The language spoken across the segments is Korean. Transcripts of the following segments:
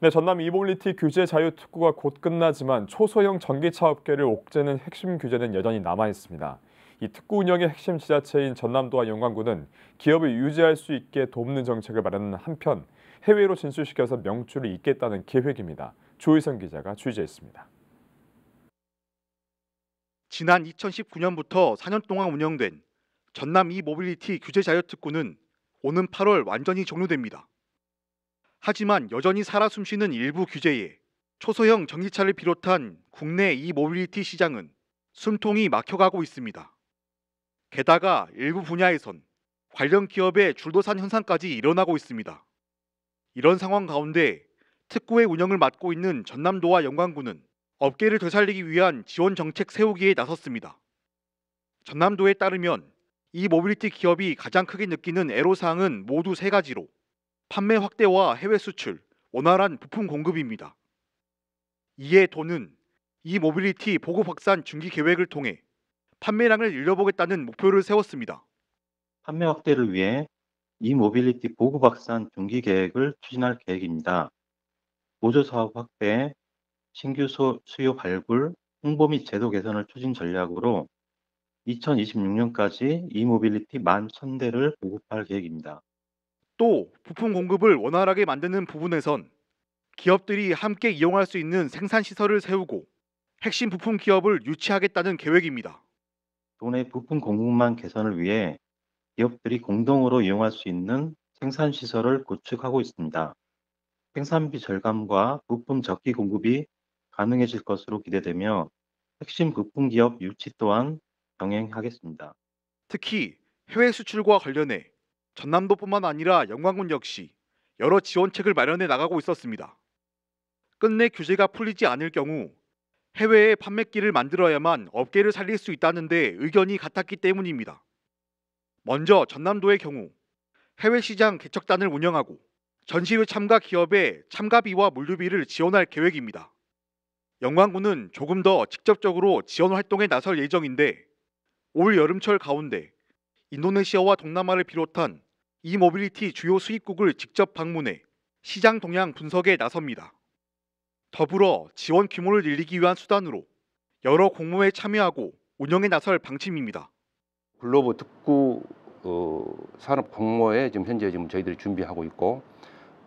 네, 전남 이볼리티 규제 자유특구가 곧 끝나지만 초소형 전기차 업계를 옥죄는 핵심 규제는 여전히 남아있습니다. 이 특구 운영의 핵심 지자체인 전남도와 용광구는 기업을 유지할 수 있게 돕는 정책을 마련하는 한편 해외로 진출시켜서 명주를 잇겠다는 계획입니다. 조희선 기자가 취재했습니다. 지난 2019년부터 4년 동안 운영된 전남 이모빌리티 규제 자유특구는 오는 8월 완전히 종료됩니다. 하지만 여전히 살아 숨쉬는 일부 규제에 초소형 전기차를 비롯한 국내 이모빌리티 시장은 숨통이 막혀가고 있습니다. 게다가 일부 분야에선 관련 기업의 줄도산 현상까지 일어나고 있습니다. 이런 상황 가운데 특구의 운영을 맡고 있는 전남도와 영광군은 업계를 되살리기 위한 지원 정책 세우기에 나섰습니다. 전남도에 따르면 이 모빌리티 기업이 가장 크게 느끼는 애로사항은 모두 세 가지로 판매 확대와 해외 수출, 원활한 부품 공급입니다. 이에 돈은 이 모빌리티 보급 확산 중기 계획을 통해 판매량을 늘려보겠다는 목표를 세웠습니다. 판매 확대를 위해 이 모빌리티 보급 확산 중기 계획을 추진할 계획입니다. 보조 사업 확대, 신규 수요 발굴, 홍보 및 제도 개선을 추진 전략으로 2026년까지 이모빌리티 1만 1000대를 보급할 계획입니다. 또 부품 공급을 원활하게 만드는 부분에선 기업들이 함께 이용할 수 있는 생산 시설을 세우고 핵심 부품 기업을 유치하겠다는 계획입니다. 돈의 부품 공급망 개선을 위해 기업들이 공동으로 이용할 수 있는 생산 시설을 구축하고 있습니다. 생산비 절감과 부품 적기 공급이 가능해질 것으로 기대되며 핵심 부품 기업 유치 또한 병행하겠습니다. 특히 해외 수출과 관련해 전남도뿐만 아니라 영광군 역시 여러 지원책을 마련해 나가고 있었습니다. 끝내 규제가 풀리지 않을 경우 해외에 판매길을 만들어야만 업계를 살릴 수 있다는데 의견이 같았기 때문입니다. 먼저 전남도의 경우 해외 시장 개척단을 운영하고 전시회 참가 기업의 참가비와 물류비를 지원할 계획입니다. 영광군은 조금 더 직접적으로 지원 활동에 나설 예정인데 올 여름철 가운데 인도네시아와 동남아를 비롯한 이모빌리티 주요 수입국을 직접 방문해 시장 동향 분석에 나섭니다. 더불어 지원 규모를 늘리기 위한 수단으로 여러 공모에 참여하고 운영에 나설 방침입니다. 글로벌 특구 어, 산업 공모에 지금 현재 지금 저희들이 준비하고 있고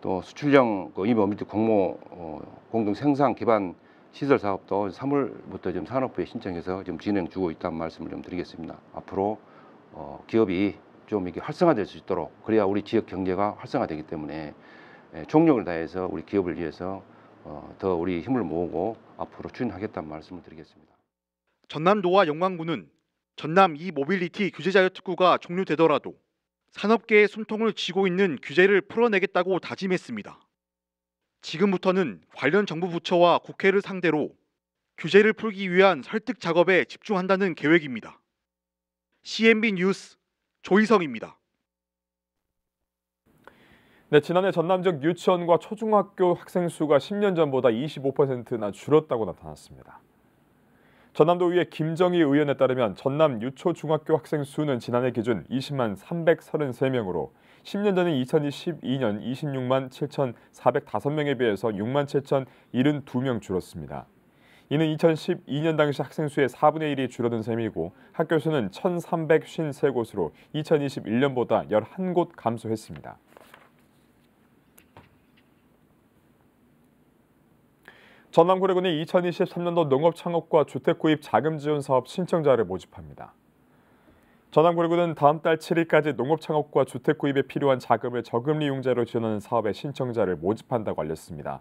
또 수출형 그 이모빌리티 공모 어, 공동 생산 기반 시설 사업도 3월부터 지금 산업부에 신청해서 지금 진행 주고 있다는 말씀을 좀 드리겠습니다. 앞으로 어, 기업이 좀 이렇게 활성화될 수 있도록 그래야 우리 지역 경제가 활성화되기 때문에 예, 총력을 다해서 우리 기업을 위해서 어, 더 우리 힘을 모으고 앞으로 추진하겠다는 말씀을 드리겠습니다. 전남 노와 영광군은 전남 이 모빌리티 규제 자유 특구가 종료되더라도 산업계의 숨통을 쥐고 있는 규제를 풀어내겠다고 다짐했습니다. 지금부터는 관련 정부 부처와 국회를 상대로 규제를 풀기 위한 설득 작업에 집중한다는 계획입니다. CNB 뉴스 조희성입니다. 네, 지난해 전남 지역 유치원과 초중학교 학생 수가 10년 전보다 25%나 줄었다고 나타났습니다. 전남도의회 김정희 의원에 따르면 전남 유초중학교 학생 수는 지난해 기준 20만 333명으로 10년 전인 2012년 26만 7,405명에 비해서 6만 7,072명 줄었습니다. 이는 2012년 당시 학생 수의 4분의 1이 줄어든 셈이고 학교 수는 1,353곳으로 2021년보다 11곳 감소했습니다. 전남구례군이 2023년도 농업창업과 주택구입 자금지원사업 신청자를 모집합니다. 전남구례군은 다음 달 7일까지 농업창업과 주택구입에 필요한 자금을 저금리 융자로 지원하는 사업의 신청자를 모집한다고 알렸습니다.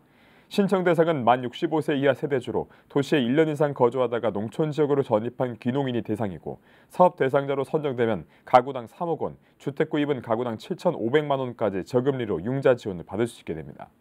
신청 대상은 만 65세 이하 세대주로 도시에 1년 이상 거주하다가 농촌 지역으로 전입한 귀농인이 대상이고 사업 대상자로 선정되면 가구당 3억 원, 주택 구입은 가구당 7,500만 원까지 저금리로 융자 지원을 받을 수 있게 됩니다.